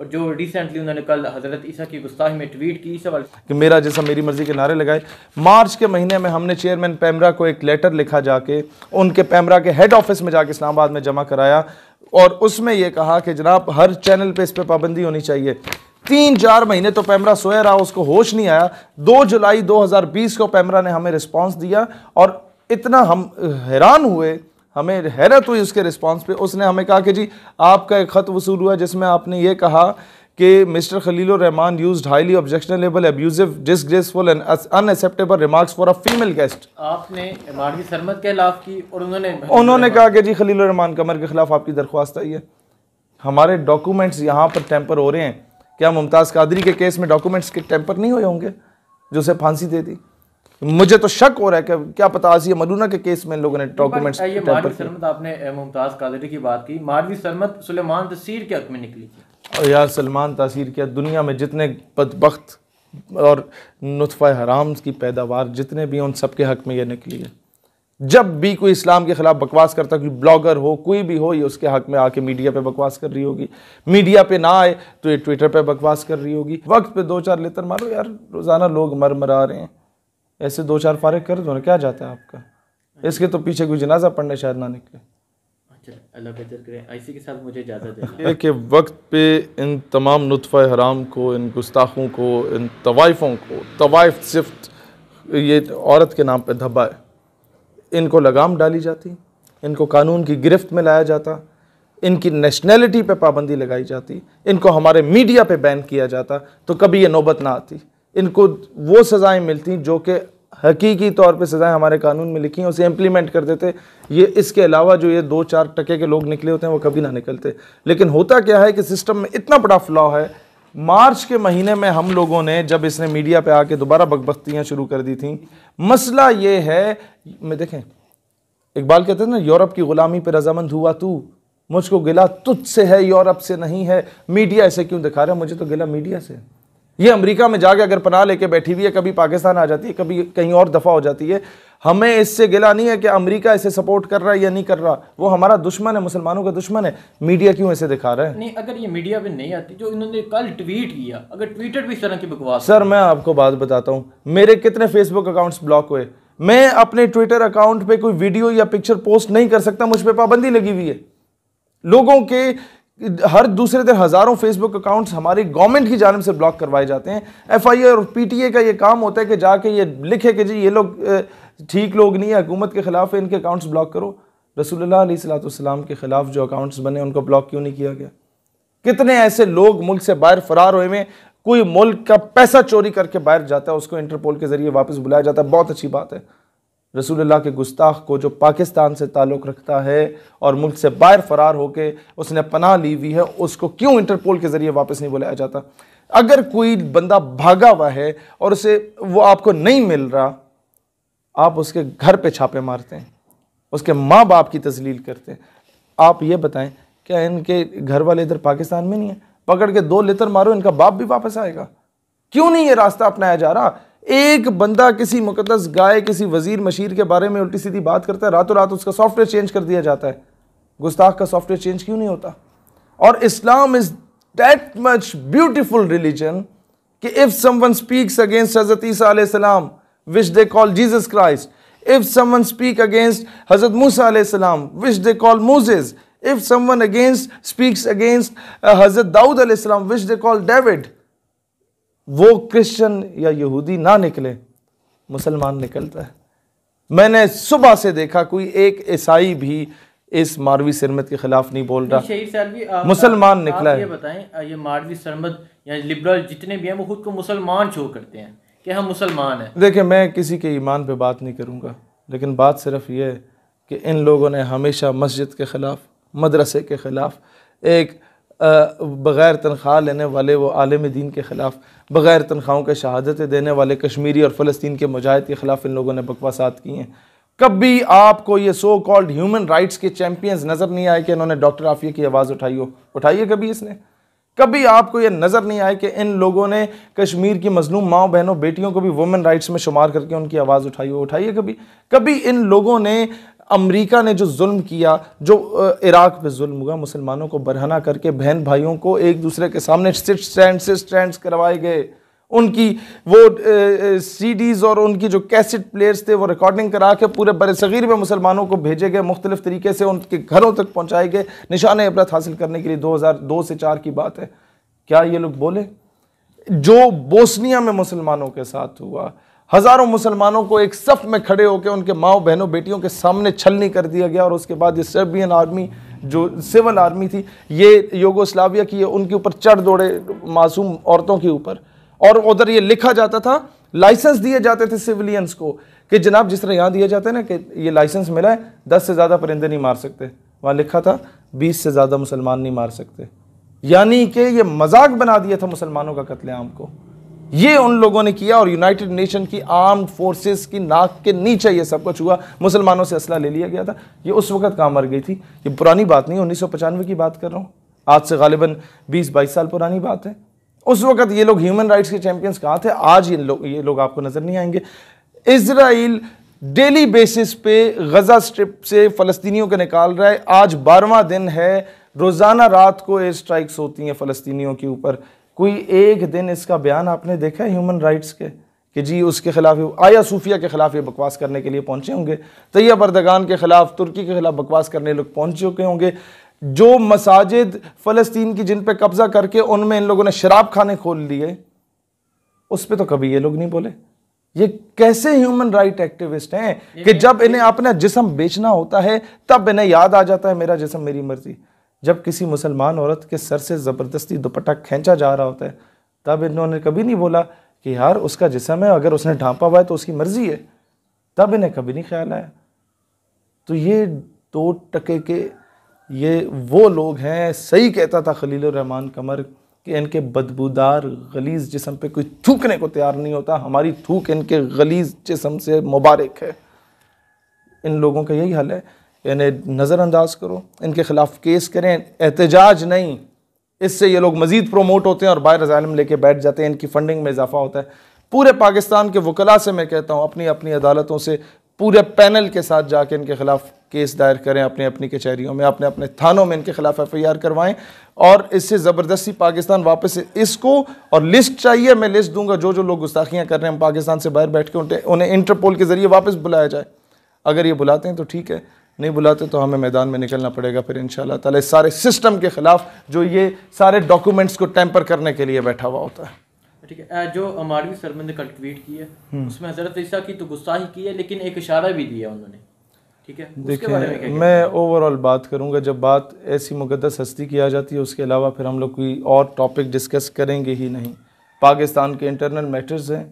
और जो रिसेंटली उन्होंने कल हज़रत ईसा की गुस्ताही में ट्वीट की सवाल कि मेरा जैसा मेरी मर्ज़ी के नारे लगाए मार्च के महीने में हमने चेयरमैन पैमरा को एक लेटर लिखा जाके उनके पैमरा के हेड ऑफिस में जाके इस्लामाबाद में जमा कराया और उसमें यह कहा कि जनाब हर चैनल पर इस पर पाबंदी होनी चाहिए तीन चार महीने तो पैमरा सोया रहा उसको होश नहीं आया दो जुलाई 2020 को पैमरा ने हमें रिस्पांस दिया और इतना हम हैरान हुए हमें हैरत हुई उसके रिस्पांस पे उसने हमें कहा कि जी आपका एक ख़त वसूल हुआ जिसमें आपने ये कहा कि mister Khalil Rahman use highly objectionable abusive disgraceful and unacceptable remarks for a female guest आपने इमारती सरमत के खिलाफ की और उन्होंने उन्होंने कहा कि जी खलील रहमान कमर के खिलाफ आपकी दरख्वास्त आई है हमारे डॉक्यूमेंट्स यहाँ पर टेम्पर हो रहे हैं क्या मुमताज़ कादरी के केस में डॉक्यूमेंट्स के टेम्पर नहीं हुए होंगे जो उसे फांसी दे दी मुझे तो शक हो रहा है कि क्या पता ये मलूना के केस में लोगों ने डॉक्यूमेंट्स आपने मुमताज कादरी की बात की मारवी सरमत सुलेमान तसीर के हक में निकली थी यार सलमान तसीर क्या दुनिया में जितने बदबक और नुतफ़ा हराम की पैदावार जितने भी उन सब के हक में ये निकली है जब भी कोई इस्लाम के ख़िलाफ़ बकवास करता कोई ब्लॉगर हो कोई भी हो ये उसके हक में आके मीडिया पे बकवास कर रही होगी मीडिया पे ना आए तो ये ट्विटर पे बकवास कर रही होगी वक्त पे दो चार लेतर मारो यार रोज़ाना लोग मर मरा रहे हैं ऐसे दो चार फारे कर दो ना क्या जाता है आपका इसके तो पीछे कोई जनाजा पढ़ने शायद ना निकले अच्छा, अल्लाह के साथ मुझे वक्त पे इन तमाम नुतफ़ हराम को इन गुस्ताखों को इन तवाइफ़ों को तवाइफ सिफ्त ये औरत के नाम पर धब्बा है इनको लगाम डाली जाती इनको कानून की गिरफ्त में लाया जाता इनकी नेशनैलिटी पे पाबंदी लगाई जाती इनको हमारे मीडिया पे बैन किया जाता तो कभी ये नौबत ना आती इनको वो सज़ाएं मिलती जो कि हकीकी तौर पे सज़ाएं हमारे कानून में लिखी हैं उसे इम्प्लीमेंट कर देते ये इसके अलावा जो ये दो चार टके के लोग निकले होते हैं वो कभी ना निकलते लेकिन होता क्या है कि सिस्टम में इतना बड़ा फ्लॉ है मार्च के महीने में हम लोगों ने जब इसने मीडिया पे आके दोबारा बकबस्तियाँ शुरू कर दी थी मसला ये है मैं देखें इकबाल कहते हैं ना यूरोप की ग़ुलामी पर रजामंद हुआ तू मुझको गिला तुझ से है यूरोप से नहीं है मीडिया ऐसे क्यों दिखा रहा है मुझे तो गिला मीडिया से है ये अमेरिका में जाके अगर पनाह लेके बैठी हुई है कभी पाकिस्तान आ जाती है कभी कहीं और दफ़ा हो जाती है हमें इससे गिला नहीं है कि अमेरिका इसे सपोर्ट कर रहा है या नहीं कर रहा वो हमारा दुश्मन है मुसलमानों का दुश्मन है मीडिया क्यों इसे दिखा रहा है नहीं अगर ये मीडिया में नहीं आती जो इन्होंने कल ट्वीट किया अगर ट्विटर भी इस तरह की बकवास सर मैं आपको बात बताता हूँ मेरे कितने फेसबुक अकाउंट्स ब्लॉक हुए मैं अपने ट्विटर अकाउंट पर कोई वीडियो या पिक्चर पोस्ट नहीं कर सकता मुझ पर पाबंदी लगी हुई है लोगों के हर दूसरे दिन हज़ारों फेसबुक अकाउंट्स हमारी गवर्नमेंट की जानब से ब्लॉक करवाए जाते हैं एफआईआर और पीटीए का ये काम होता है कि जाके ये लिखे कि जी ये लोग ठीक लोग नहीं है हुकूमत के ख़िलाफ़ इनके अकाउंट्स ब्लॉक करो रसोल्लाम सलाम के ख़िलाफ़ जो अकाउंट्स बने उनको ब्लॉक क्यों नहीं किया गया कितने ऐसे लोग मुल्क से बाहर फरार हुए में कोई मुल्क का पैसा चोरी करके बाहर जाता है उसको इंटरपोल के ज़रिए वापस बुलाया जाता है बहुत अच्छी बात है रसूलुल्लाह के गुस्ताख को जो पाकिस्तान से ताल्लुक़ रखता है और मुल्क से बाहर फरार होकर उसने पनाह ली हुई है उसको क्यों इंटरपोल के ज़रिए वापस नहीं बुलाया जाता अगर कोई बंदा भागा हुआ है और उसे वो आपको नहीं मिल रहा आप उसके घर पे छापे मारते हैं उसके माँ बाप की तजलील करते हैं आप ये बताएं क्या इनके घर वाले इधर पाकिस्तान में नहीं है पकड़ के दो लेतर मारो इनका बाप भी वापस आएगा क्यों नहीं ये रास्ता अपनाया जा रहा एक बंदा किसी मुकदस गाय किसी वजीर मशीर के बारे में उल्टी सीधी बात करता है रातों रात उसका सॉफ्टवेयर चेंज कर दिया जाता है गुस्ताख का सॉफ्टवेयर चेंज क्यों नहीं होता और Islam is that much beautiful religion कि if someone speaks against Hazrat ईसीम which they call Jesus Christ if someone speak against Hazrat मूसम which they call Moses if someone against speaks against Hazrat Daud which they call David वो Christian या यहूदी ना निकले मुसलमान निकलता है मैंने सुबह से देखा कोई एक ईसाई भी इस मारवी सरमत के खिलाफ नहीं बोल रहा मुसलमान निकला है ये बताएं ये मारवी सरमत या लिबरल जितने भी हैं वो खुद को मुसलमान शो करते हैं कि हम मुसलमान हैं देखिए मैं किसी के ईमान पे बात नहीं करूँगा लेकिन बात सिर्फ ये है कि इन लोगों ने हमेशा मस्जिद के ख़िलाफ़ मदरसे के ख़िलाफ़ एक बग़ैर तनख्वाह लेने वाले वो आलम दीन के ख़िलाफ़ बग़ैर तनख्वाहों के शहादतें देने वाले कश्मीरी और फ़लस्तीन के मुजाहिद के ख़िलाफ़ इन लोगों ने बकवासात की हैं कभी आपको ये सो कॉल्ड ह्यूमन राइट्स के चैम्पियंस नज़र नहीं आए कि इन्होंने डॉक्टर आफिया की आवाज़ उठाई हो उठाइए कभी इसने कभी आपको ये नज़र नहीं आए कि इन लोगों ने कश्मीर की मजलूम माओ बहनों बेटियों को भी वुमेन राइट्स में शुमार करके उनकी आवाज़ उठाई हो उठाइए कभी कभी इन लोगों ने अमेरिका ने जो जुल्म किया जो इराक पे जुल्म हुआ मुसलमानों को बरहना करके बहन भाइयों को एक दूसरे के सामने सिट स्टैंड से स्टैंड करवाए गए उनकी वो सीडीज़ और उनकी जो कैसेट प्लेयर्स थे वो रिकॉर्डिंग करा के पूरे बर सग़ीर में मुसलमानों को भेजे गए मुख्तलिफ तरीके से उनके घरों तक पहुँचाए गए निशान इबरत हासिल करने के लिए दो हज़ार दो से चार की बात है क्या ये लोग बोले जो बोस्निया में मुसलमानों के साथ हुआ हजारों मुसलमानों को एक सफ में खड़े होकर उनके माओ बहनों बेटियों के सामने छलनी कर दिया गया और उसके बाद ये सर्बियन आर्मी जो सिविल आर्मी थी ये योगोस्लाविया की उनके ऊपर चढ़ दौड़े मासूम औरतों के ऊपर और उधर ये लिखा जाता था लाइसेंस दिए जाते थे सिविलियंस को कि जनाब जिस तरह यहाँ दिए जाते हैं ना कि ये लाइसेंस मिला है दस से ज़्यादा परिंदे नहीं मार सकते वहाँ लिखा था बीस से ज़्यादा मुसलमान नहीं मार सकते यानी कि ये मजाक बना दिया था मुसलमानों का कत्लेआम को ये उन लोगों ने किया और यूनाइटेड नेशन की आर्म्ड फोर्सेस की नाक के नीचे ये सब कुछ हुआ मुसलमानों से असला ले लिया गया था ये उस वक्त काम मर गई थी ये पुरानी बात नहीं उन्नीस की बात कर रहा हूँ आज से गालिबा बीस बाईस साल पुरानी बात है उस वक्त ये लोग ह्यूमन राइट्स के चैंपियंस कहाँ थे आज ये लोग ये लोग आपको नज़र नहीं आएंगे इसराइल डेली बेसिस पे गज़ा स्ट्रिप से फ़लस्तीनियों को निकाल रहा है आज बारवा दिन है रोज़ाना रात को एयर स्ट्राइक्स होती हैं फ़लस्तीनियों के ऊपर कोई एक दिन इसका बयान आपने देखा है ह्यूमन राइट्स के कि जी उसके खिलाफ आया सूफिया के खिलाफ ये बकवास करने के लिए पहुंचे होंगे तैयब बरदगान के खिलाफ तुर्की के खिलाफ बकवास करने लोग पहुंच चुके होंगे जो मसाजिद फ़लस्तीन की जिन पे कब्ज़ा करके उनमें इन लोगों ने शराब खाने खोल लिए उस पर तो कभी ये लोग नहीं बोले ये कैसे ह्यूमन राइट एक्टिविस्ट हैं कि जब इन्हें अपना जिसम बेचना होता है तब इन्हें याद आ जाता है मेरा जिसम मेरी मर्जी जब किसी मुसलमान औरत के सर से ज़बरदस्ती दुपट्टा खींचा जा रहा होता है तब इन्होंने कभी नहीं बोला कि यार उसका जिसम है अगर उसने ढांपा हुआ है तो उसकी मर्ज़ी है तब इन्हें कभी नहीं ख्याल आया तो ये दो टके के ये वो लोग हैं सही कहता था खलील रहमान कमर कि इनके बदबूदार गलीज जिसम पे कोई थूकने को तैयार नहीं होता हमारी थूक इनके गलीज जिसम से मुबारक है इन लोगों का यही हाल है इन्हें नज़रअंदाज करो इनके ख़िलाफ़ केस करें एहतजाज नहीं इससे ये लोग मज़ीद प्रोमोट होते हैं और बाहर ज़ालम लेके बैठ जाते हैं इनकी फंडिंग में इजाफा होता है पूरे पाकिस्तान के वकला से मैं कहता हूँ अपनी अपनी अदालतों से पूरे पैनल के साथ जाके इनके ख़िलाफ़ केस दायर करें अपने अपनी कचहरीों में अपने अपने थानों में इनके ख़िलाफ़ एफ आई आर करवाएँ और इससे ज़बरदस्ती पाकिस्तान वापस इसको और लिस्ट चाहिए मैं लिस्ट दूंगा जो जो लोग गुस्ताखियाँ कर रहे हैं हम पाकिस्तान से बाहर बैठ के उन्हें इंटरपोल के ज़रिए वापस बुलाया जाए अगर ये बुलाते हैं तो ठीक है नहीं बुलाते तो हमें मैदान में निकलना पड़ेगा फिर इन ताला इस सारे सिस्टम के ख़िलाफ़ जो ये सारे डॉक्यूमेंट्स को टैंपर करने के लिए बैठा हुआ होता है ठीक है जो मारवी सरमन ने कल ट्वीट की है हम्म। उसमें हजरत ईसा की तो गुस्सा ही की है लेकिन एक इशारा भी दिया उन्होंने ठीक है देखिए मैं ओवरऑल बात करूंगा जब बात ऐसी मुकदस हस्ती की आ जाती है उसके अलावा फिर हम लोग कोई और टॉपिक डिस्कस करेंगे ही नहीं पाकिस्तान के इंटरनल मैटर्स हैं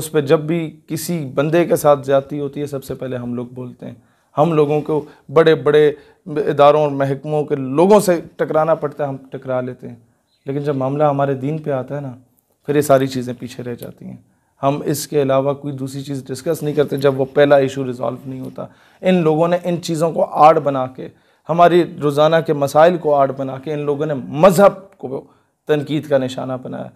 उस पर जब भी किसी बंदे के साथ जाती होती है सबसे पहले हम लोग बोलते हैं हम लोगों को बड़े बड़े इदारों और महकमों के लोगों से टकराना पड़ता है हम टकरा लेते हैं लेकिन जब मामला हमारे दीन पे आता है ना फिर ये सारी चीज़ें पीछे रह जाती हैं हम इसके अलावा कोई दूसरी चीज़ डिस्कस नहीं करते जब वो पहला इशू रिज़ॉल्व नहीं होता इन लोगों ने इन चीज़ों को आड़ बना के हमारी रोज़ाना के मसाइल को आड़ बना के इन लोगों ने मज़हब को तनकीद का निशाना बनाया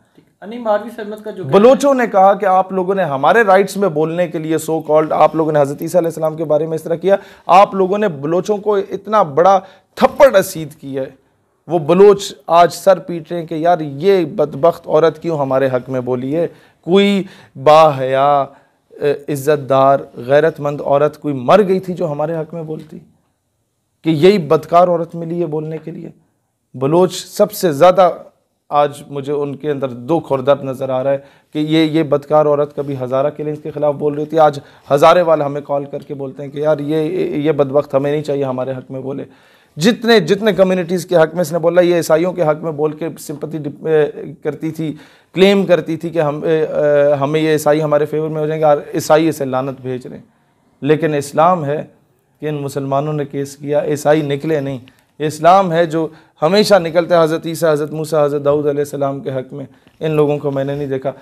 અની મારવી સદમત કા જો બલોચોને કહા કે આપ લોકોને હમારે રાઈટ્સ મે બોલને કે લિયે સો કોલ્ડ આપ લોકોને હઝરતી ઈસા અલ સાલામ કે બારે મે ઇસ طرح કિયા આપ લોકોને બલોચો કો ઇતના બડા થપ્પડ અસીદ કિયા વો બલોચ આજ સર પીટરે કે યાર યે બદબخت ઓરત ક્યું હમારે હક મે બોલીએ કોઈ બાહિયા ઇઝતદાર ગેરતમંદ ઓરત કોઈ મર ગઈ થી જો હમારે હક મે બોલતી કે યહી બદકાર ઓરત મેલી હે બોલને કે લિયે બલોચ સબસે જ્યાદા आज मुझे उनके अंदर दुख और दर्द नज़र आ रहा है कि ये ये बदकार औरत कभी हज़ारा लिए के ख़िलाफ़ बोल रही थी आज हज़ारे वाले हमें कॉल करके बोलते हैं कि यार ये ये बदबخت हमें नहीं चाहिए हमारे हक़ में बोले जितने जितने कम्युनिटीज़ के हक़ में इसने बोला ये ईसाइयों के हक़ में बोल के सिंपति uh, करती थी क्लेम करती थी कि हम आ, uh, uh, हमें ये ईसाई हमारे फेवर में हो जाएंगे ईसाई इसे लानत भेज रहे हैं लेकिन इस्लाम है कि इन मुसलमानों ने केस किया ईसाई निकले नहीं ये इस्लाम है जो हमेशा निकलते हज़रत ईसा हज़रत मूसा हज़रत दाऊद आसमाम के हक़ में इन लोगों को मैंने नहीं देखा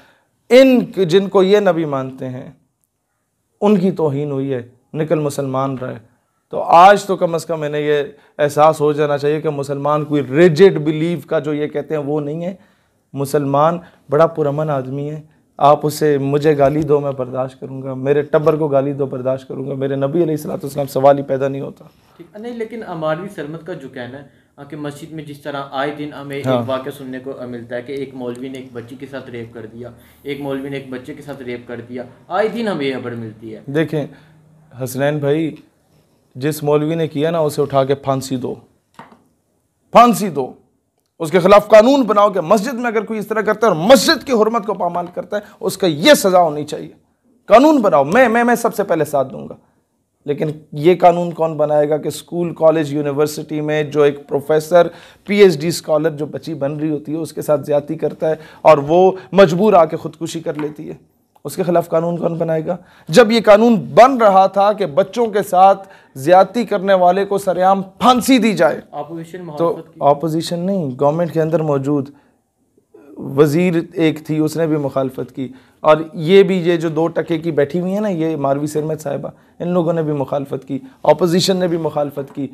इन जिनको ये नबी मानते हैं उनकी तोहन हुई है निकल मुसलमान रहे तो आज तो कम अज़ कम मैंने ये एहसास हो जाना चाहिए कि मुसलमान कोई रिजिड बिलीव का जो ये कहते हैं वो नहीं है मुसलमान बड़ा पुरमन आदमी है आप उसे मुझे गाली दो मैं बर्दाश्त करूंगा मेरे टब्बर को गाली दो बर्दाश्त करूंगा मेरे नबी सलाम सवाल ही पैदा नहीं होता नहीं लेकिन अमारवी सरमत का जो कहना है कि मस्जिद में जिस तरह आए दिन हमें हाँ। एक वाक्य सुनने को मिलता है कि एक मौलवी ने एक बच्ची के साथ रेप कर दिया एक मौलवी ने एक बच्चे के साथ रेप कर दिया आए दिन हमें खबर मिलती है देखें हसनैन भाई जिस मौलवी ने किया ना उसे उठा के फांसी दो फांसी दो उसके खिलाफ कानून बनाओ कि मस्जिद में अगर कोई इस तरह करता है और मस्जिद की हरमत को पामाल करता है उसका यह सज़ा होनी चाहिए कानून बनाओ मैं मैं मैं सबसे पहले साथ दूंगा लेकिन ये कानून कौन बनाएगा कि स्कूल कॉलेज यूनिवर्सिटी में जो एक प्रोफेसर पीएचडी स्कॉलर जो बच्ची बन रही होती है उसके साथ ज्यादा करता है और वो मजबूर आके ख़ुदकुशी कर लेती है उसके खिलाफ कानून कौन बनाएगा जब ये कानून बन रहा था कि बच्चों के साथ ज्यादती करने वाले को सरेआम फांसी दी जाए अपोजिशन तो ऑपोजिशन नहीं गवर्नमेंट के अंदर मौजूद वजीर एक थी उसने भी मुखालफत की और ये भी ये जो दो टके की बैठी हुई है ना ये मारवी सरमद साहिबा इन लोगों ने भी मुखालफत की ऑपोजिशन ने भी मुखालफत की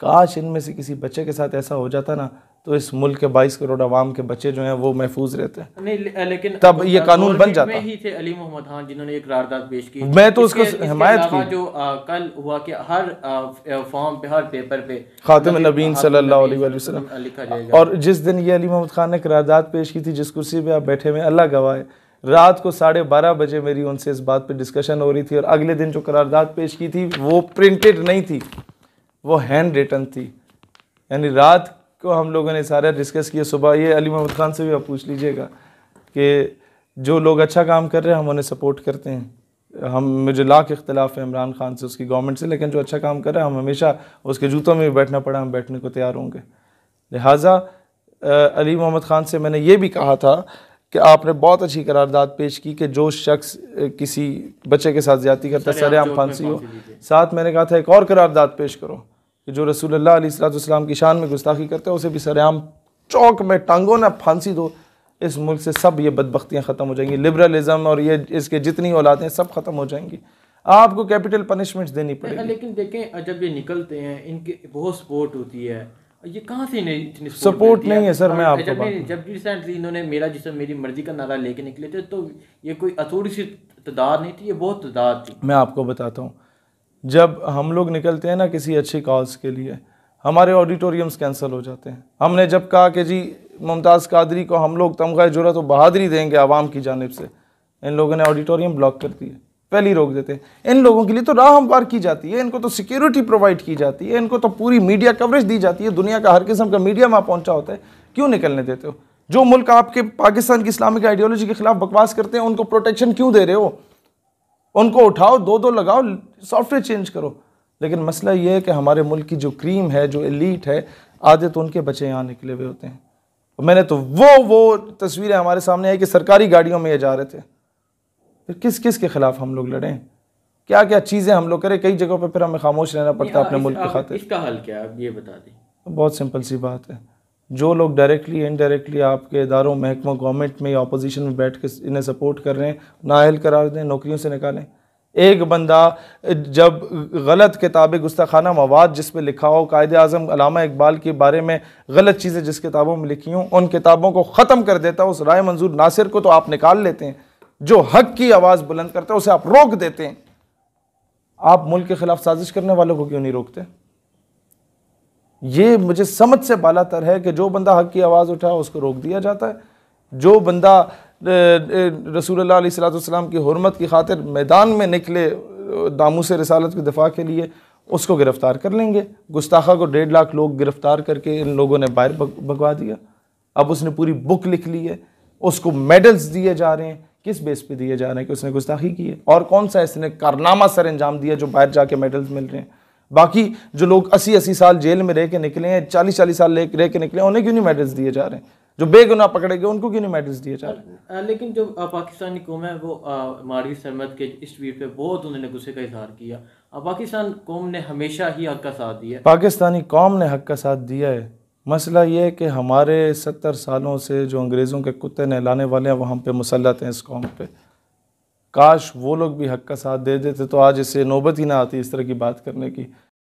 काश इनमें से किसी बच्चे के साथ ऐसा हो जाता ना तो इस मुल्क के 22 करोड़ आवाम के बच्चे जो हैं वो महफूज रहते हैं नहीं लेकिन तब ये कानून बन जाता ही थे अली मोहम्मद खान हाँ, जिन्होंने एक करारदाद पेश की मैं तो उसको हिमायत की जो आ, कल हुआ कि हर फॉर्म पे हर पेपर पे खातिम नबीन सल्लल्लाहु अलैहि वसल्लम लिखा जाएगा और जिस दिन ये अली मोहम्मद खान ने करारदाद पेश की थी जिस कुर्सी पर आप बैठे हुए अल्लाह गवाह है रात को साढ़े बारह बजे मेरी उनसे इस बात पर डिस्कशन हो रही थी और अगले दिन जो करारदाद पेश की थी वो प्रिंटेड नहीं थी वो हैंड रिटन थी यानी रात को हम लोगों ने सारे डिस्कस किया सुबह ये अली मोहम्मद खान से भी आप पूछ लीजिएगा कि जो लोग अच्छा काम कर रहे हैं हम उन्हें सपोर्ट करते हैं हम मुझे लाख इख्तलाफ है इमरान खान से उसकी गवर्नमेंट से लेकिन जो अच्छा काम कर रहा है हम हमेशा उसके जूतों में भी बैठना पड़ा हम बैठने को तैयार होंगे लिहाजा अली मोहम्मद ख़ान से मैंने ये भी कहा था कि आपने बहुत अच्छी करारदाद पेश की कि जो शख्स किसी बच्चे के साथ ज्यादा करता है सरेआम फांसी हो साथ मैंने कहा था एक और करारदाद पेश करो कि जो रसूल अलैहि की शान में गुस्ताखी करते हैं उसे भी सरेआम चौक में टांगों ना फांसी दो इस मुल्क से सब ये बदबख्तियाँ ख़त्म हो जाएंगी लिबरलिज़म और ये इसके जितनी औलादें सब ख़त्म हो जाएंगी आपको कैपिटल पनिशमेंट्स देनी पड़ेगी लेकिन देखें जब ये निकलते हैं इनकी बहुत सपोर्ट होती है ये कहाँ से इतनी सपोर्ट नहीं है सर हाँ, मैं आपको जब जब रिसेंटली इन्होंने मेरा जिस मेरी मर्जी का नारा लेके निकले थे तो ये कोई अथोड़ी सी तादाद नहीं थी ये बहुत तादाद थी मैं आपको बताता हूँ जब हम लोग निकलते हैं ना किसी अच्छी कॉल्स के लिए हमारे ऑडिटोरियम्स कैंसिल हो जाते हैं हमने जब कहा कि जी मुमताज़ कादरी को हम लोग तमगा जुरत तो व बहादरी देंगे आवाम की जानब से इन लोगों ने ऑडिटोरियम ब्लॉक कर दिए पहले ही रोक देते हैं इन लोगों के लिए तो राह हमवार की जाती है इनको तो सिक्योरिटी प्रोवाइड की जाती है इनको तो पूरी मीडिया कवरेज दी जाती है दुनिया का हर किस्म का मीडिया वहाँ पहुँचा होता है क्यों निकलने देते हो जो मुल्क आपके पाकिस्तान की इस्लामिक आइडियोलॉजी के खिलाफ बकवास करते हैं उनको प्रोटेक्शन क्यों दे रहे हो उनको उठाओ दो दो लगाओ सॉफ्टवेयर चेंज करो लेकिन मसला ये है कि हमारे मुल्क की जो क्रीम है जो एलीट है आधे तो उनके बच्चे यहाँ निकले हुए होते हैं मैंने तो वो वो तस्वीरें हमारे सामने आई कि सरकारी गाड़ियों में ये जा रहे थे फिर किस किस के खिलाफ हम लोग लड़ें क्या क्या चीज़ें हम लोग करें कई जगहों पर फिर हमें खामोश रहना पड़ता है अपने मुल्क के खाते इसका हल क्या आप ये बता दें बहुत सिंपल सी बात है जो लोग डायरेक्टली इनडायरेक्टली आपके इदारों महकमा गवर्नमेंट में या अपोजिशन में बैठ के इन्हें सपोर्ट कर रहे हैं नाइल करार दें नौकरियों से निकालें एक बंदा जब गलत किताबें गुस्ताखाना मवाद जिस पर लिखा हो कायद आजम अलामा इकबाल के बारे में गलत चीज़ें जिस किताबों में लिखी हों उन किताबों को ख़त्म कर देता है उस राय मंजूर नासिर को तो आप निकाल लेते हैं जो हक की आवाज़ बुलंद करता है उसे आप रोक देते हैं आप मुल्क के ख़िलाफ़ साजिश करने वालों को क्यों नहीं रोकते ये मुझे समझ से बालातर है कि जो बंदा हक की आवाज़ उठाए उसको रोक दिया जाता है जो बंदा रसूल सलाम की हरमत की खातिर मैदान में निकले दामू से रसालत के दफा के लिए उसको गिरफ़्तार कर लेंगे गुस्ताखा को डेढ़ लाख लोग गिरफ़्तार करके इन लोगों ने बाहर भगवा दिया अब उसने पूरी बुक लिख ली है उसको मेडल्स दिए जा रहे हैं किस बेस पे दिए जा रहे हैं कि उसने गुस्ताखी की है और कौन सा इसने कारनामा सर अंजाम दिया जो बाहर जाके मेडल्स मिल रहे हैं बाकी जो लोग अस्सी अस्सी साल जेल में रह के निकले हैं चालीस चालीस साल रह के निकले उन्हें क्यों नहीं मेडल्स दिए जा रहे हैं जो बेगुनाह पकड़े गए उनको क्यों नहीं मेडल्स दिए जा रहे हैं लेकिन जो पाकिस्तानी कौम है वो मारवी सहमत के इस ट्वीट पे बहुत उन्होंने गुस्से का इजहार किया पाकिस्तान कौम ने हमेशा ही हक का साथ दिया पाकिस्तानी कौम ने हक का साथ दिया है मसला ये है कि हमारे सत्तर सालों से जो अंग्रेज़ों के कुत्ते नहलाने वाले हैं वहाँ पे मुसलत हैं इस कौम पे काश वो लोग भी हक का साथ दे देते तो आज इससे नौबत ही ना आती इस तरह की बात करने की